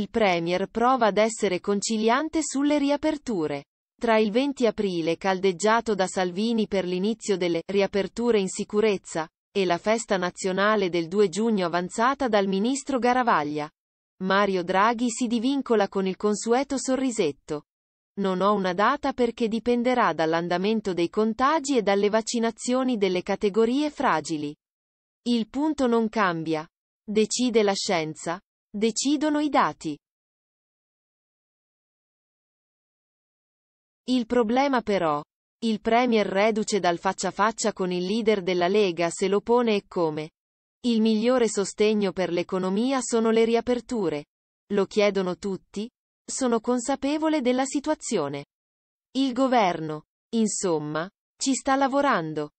il Premier prova ad essere conciliante sulle riaperture. Tra il 20 aprile caldeggiato da Salvini per l'inizio delle riaperture in sicurezza e la festa nazionale del 2 giugno avanzata dal ministro Garavaglia, Mario Draghi si divincola con il consueto sorrisetto. Non ho una data perché dipenderà dall'andamento dei contagi e dalle vaccinazioni delle categorie fragili. Il punto non cambia. Decide la scienza, Decidono i dati. Il problema però. Il Premier reduce dal faccia a faccia con il leader della Lega se lo pone e come. Il migliore sostegno per l'economia sono le riaperture. Lo chiedono tutti? Sono consapevole della situazione. Il governo, insomma, ci sta lavorando.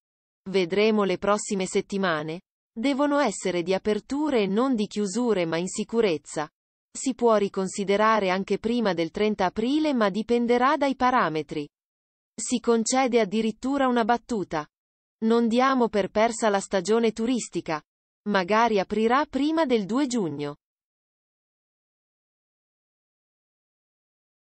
Vedremo le prossime settimane, devono essere di aperture e non di chiusure ma in sicurezza. Si può riconsiderare anche prima del 30 aprile ma dipenderà dai parametri. Si concede addirittura una battuta. Non diamo per persa la stagione turistica. Magari aprirà prima del 2 giugno.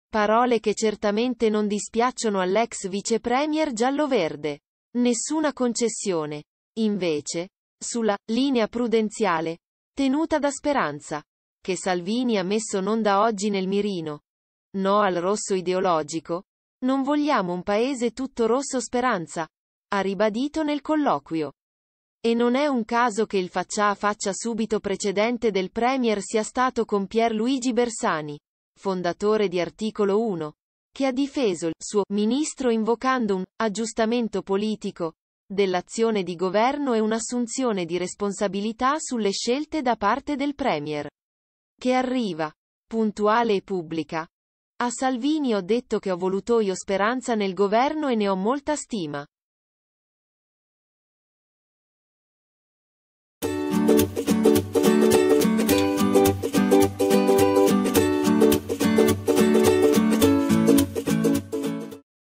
Parole che certamente non dispiacciono all'ex vicepremier giallo-verde. Nessuna concessione. Invece, sulla linea prudenziale tenuta da Speranza, che Salvini ha messo non da oggi nel mirino. No al rosso ideologico, non vogliamo un paese tutto rosso Speranza, ha ribadito nel colloquio. E non è un caso che il faccia a faccia subito precedente del Premier sia stato con Pierluigi Bersani, fondatore di Articolo 1, che ha difeso il suo ministro invocando un aggiustamento politico, dell'azione di governo e un'assunzione di responsabilità sulle scelte da parte del Premier. Che arriva, puntuale e pubblica. A Salvini ho detto che ho voluto io speranza nel governo e ne ho molta stima.